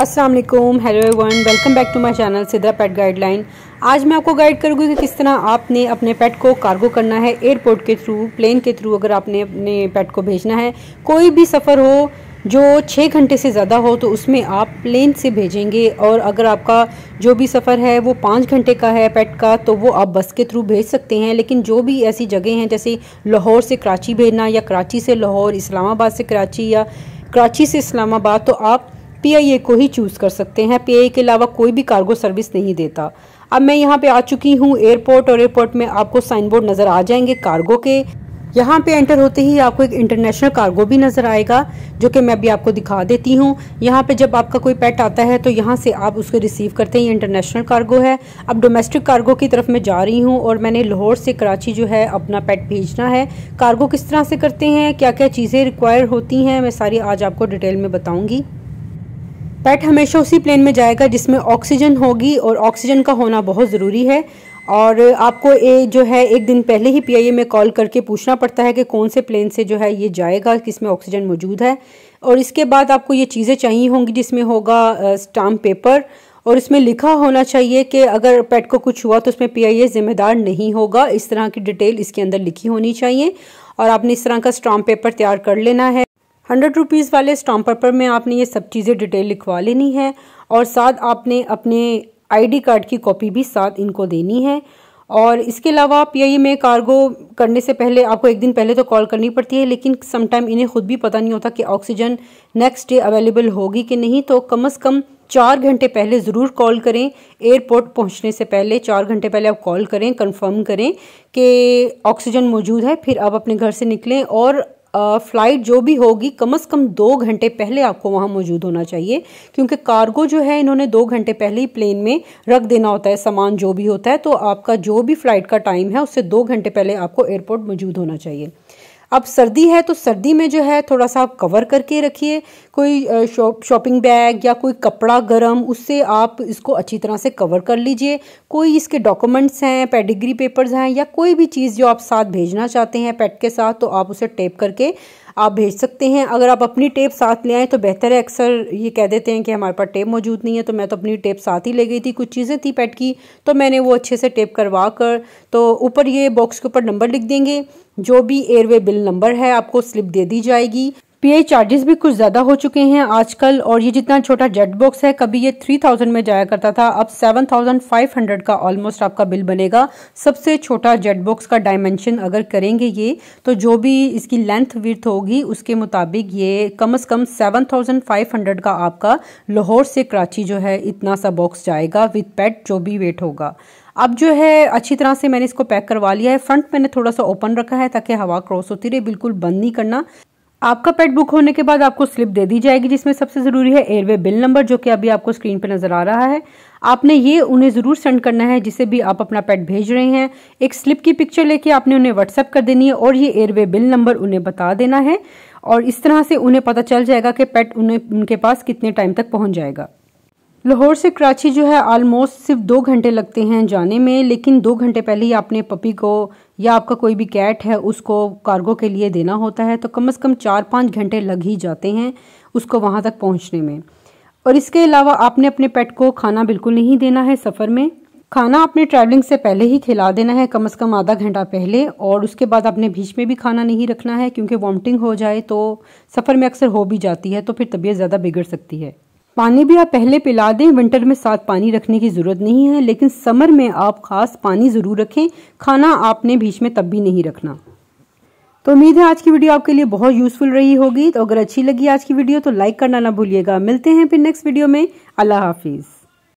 Aslam hello everyone welcome back to my channel Sidra pet guideline आज मैं आपको गाइड करूँगी कि किस तरह आपने अपने पेट को कार्गो करना है एयरपोर्ट के थ्रू प्लेन के थ्रू अगर आपने अपने पेट को भेजना है कोई भी सफ़र हो जो छः घंटे से ज़्यादा हो तो उसमें आप प्लेन से भेजेंगे और अगर आपका जो भी सफ़र है वो पाँच घंटे का है पेट का तो वो आप बस के थ्रू भेज सकते हैं लेकिन जो भी ऐसी जगह हैं जैसे लाहौर से कराची भेजना या कराची से लाहौर इस्लामाबाद से कराची या कराची से इस्लामाबाद तो आप पीआईए को ही चूज़ कर सकते हैं पीआईए के अलावा कोई भी कार्गो सर्विस नहीं देता अब मैं यहाँ पे आ चुकी हूँ एयरपोर्ट और एयरपोर्ट में आपको साइन बोर्ड नज़र आ जाएंगे कार्गो के यहाँ पे एंटर होते ही आपको एक इंटरनेशनल कार्गो भी नज़र आएगा जो कि मैं भी आपको दिखा देती हूँ यहाँ पे जब आपका कोई पेट आता है तो यहाँ से आप उसको रिसीव करते हैं ये इंटरनेशनल कार्गो है अब डोमेस्टिक कार्गो की तरफ मैं जा रही हूँ और मैंने लाहौर से कराची जो है अपना पेट भेजना है कार्गो किस तरह से करते हैं क्या क्या चीज़ें रिक्वायर होती हैं मैं सारी आज आपको डिटेल में बताऊँगी पेट हमेशा उसी प्लेन में जाएगा जिसमें ऑक्सीजन होगी और ऑक्सीजन का होना बहुत ज़रूरी है और आपको ये जो है एक दिन पहले ही पीआईए में कॉल करके पूछना पड़ता है कि कौन से प्लेन से जो है ये जाएगा किस में ऑक्सीजन मौजूद है और इसके बाद आपको ये चीज़ें चाहिए होंगी जिसमें होगा स्टाम्प पेपर और इसमें लिखा होना चाहिए कि अगर पेट को कुछ हुआ तो उसमें पीआईए जिम्मेदार नहीं होगा इस तरह की डिटेल इसके अंदर लिखी होनी चाहिए और आपने इस तरह का स्टाम्प पेपर तैयार कर लेना है हंड्रेड रुपीज़ वाले स्टाम्प पेपर में आपने ये सब चीज़ें डिटेल लिखवा लेनी है और साथ आपने अपने आईडी कार्ड की कॉपी भी साथ इनको देनी है और इसके अलावा आप यही में कार्गो करने से पहले आपको एक दिन पहले तो कॉल करनी पड़ती है लेकिन समटाइम इन्हें खुद भी पता नहीं होता कि ऑक्सीजन नेक्स्ट डे अवेलेबल होगी कि नहीं तो कम अज़ कम चार घंटे पहले ज़रूर कॉल करें एयरपोर्ट पहुंचने से पहले चार घंटे पहले आप कॉल करें कंफर्म करें कि ऑक्सीजन मौजूद है फिर आप अपने घर से निकलें और फ्लाइट जो भी होगी कम से कम दो घंटे पहले आपको वहाँ मौजूद होना चाहिए क्योंकि कार्गो जो है इन्होंने दो घंटे पहले ही प्लेन में रख देना होता है सामान जो भी होता है तो आपका जो भी फ्लाइट का टाइम है उससे दो घंटे पहले आपको एयरपोर्ट मौजूद होना चाहिए अब सर्दी है तो सर्दी में जो है थोड़ा सा आप कवर करके रखिए कोई शॉपिंग बैग या कोई कपड़ा गर्म उससे आप इसको अच्छी तरह से कवर कर लीजिए कोई इसके डॉक्यूमेंट्स हैं पेडिग्री पेपर्स हैं या कोई भी चीज़ जो आप साथ भेजना चाहते हैं पेट के साथ तो आप उसे टेप करके आप भेज सकते हैं अगर आप अपनी टेप साथ ले आएँ तो बेहतर है अक्सर ये कह देते हैं कि हमारे पास टेप मौजूद नहीं है तो मैं तो अपनी टेप साथ ही ले गई थी कुछ चीज़ें थी पेट की तो मैंने वो अच्छे से टेप करवा कर तो ऊपर ये बॉक्स के ऊपर नंबर लिख देंगे जो भी एयरवे बिल नंबर है आपको स्लिप दे दी जाएगी पीआई चार्जेस भी कुछ ज़्यादा हो चुके हैं आजकल और ये जितना छोटा जेट बॉक्स है कभी ये 3000 में जाया करता था अब 7500 का ऑलमोस्ट आपका बिल बनेगा सबसे छोटा जेट बॉक्स का डायमेंशन अगर करेंगे ये तो जो भी इसकी लेंथ विर्थ होगी उसके मुताबिक ये कम अज़ कम हंड्रेड का आपका लाहौर से कराची जो है इतना सा बॉक्स जाएगा विथ पैट जो भी वेट होगा अब जो है अच्छी तरह से मैंने इसको पैक करवा लिया है फ्रंट मैंने थोड़ा सा ओपन रखा है ताकि हवा क्रॉस होती रहे बिल्कुल बंद नहीं करना आपका पेट बुक होने के बाद आपको स्लिप दे दी जाएगी जिसमें सबसे ज़रूरी है एयरवे बिल नंबर जो कि अभी आपको स्क्रीन पर नज़र आ रहा है आपने ये उन्हें ज़रूर सेंड करना है जिसे भी आप अपना पेट भेज रहे हैं एक स्लिप की पिक्चर लेके आपने उन्हें व्हाट्सअप कर देनी है और ये एयरवे बिल नंबर उन्हें बता देना है और इस तरह से उन्हें पता चल जाएगा कि पेट उन्हें उनके पास कितने टाइम तक पहुँच जाएगा लाहौर से कराची जो है आलमोस्ट सिर्फ दो घंटे लगते हैं जाने में लेकिन दो घंटे पहले ही आपने पपी को या आपका कोई भी कैट है उसको कार्गो के लिए देना होता है तो कम से कम चार पाँच घंटे लग ही जाते हैं उसको वहाँ तक पहुँचने में और इसके अलावा आपने अपने पेट को खाना बिल्कुल नहीं देना है सफ़र में खाना आपने ट्रैवलिंग से पहले ही खिला देना है कम से कम आधा घंटा पहले और उसके बाद आपने बीच में भी खाना नहीं रखना है क्योंकि वॉमटिंग हो जाए तो सफ़र में अक्सर हो भी जाती है तो फिर तबीयत ज़्यादा बिगड़ सकती है पानी भी आप पहले पिला दें विंटर में साथ पानी रखने की ज़रूरत नहीं है लेकिन समर में आप खास पानी ज़रूर रखें खाना आपने बीच में तब भी नहीं रखना तो उम्मीद है आज की वीडियो आपके लिए बहुत यूज़फुल रही होगी तो अगर अच्छी लगी आज की वीडियो तो लाइक करना ना भूलिएगा मिलते हैं फिर नेक्स्ट वीडियो में अल्लाह हाफिज़